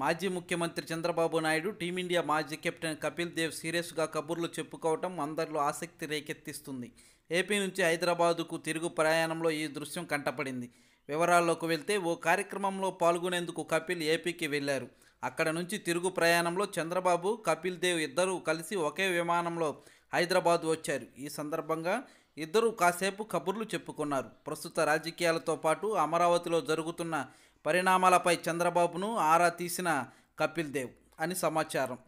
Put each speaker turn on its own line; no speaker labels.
మాజీ ముఖ్యమంత్రి చంద్రబాబు నాయుడు టీమిండియా మాజీ కెప్టెన్ కపిల్ దేవ్ సీరియస్గా కబుర్లు చెప్పుకోవటం అందరిలో ఆసక్తి రేకెత్తిస్తుంది ఏపీ నుంచి హైదరాబాదుకు తిరుగు ప్రయాణంలో ఈ దృశ్యం కంటపడింది వివరాల్లోకి వెళ్తే ఓ కార్యక్రమంలో పాల్గొనేందుకు కపిల్ ఏపీకి వెళ్లారు అక్కడ నుంచి తిరుగు ప్రయాణంలో చంద్రబాబు కపిల్ దేవ్ ఇద్దరూ కలిసి ఒకే విమానంలో హైదరాబాద్ వచ్చారు ఈ సందర్భంగా ఇద్దరు కాసేపు కబుర్లు చెప్పుకున్నారు ప్రస్తుత రాజకీయాలతో పాటు అమరావతిలో జరుగుతున్న పరిణామాలపై చంద్రబాబును ఆరా తీసిన కపిల్ దేవ్ అని సమాచారం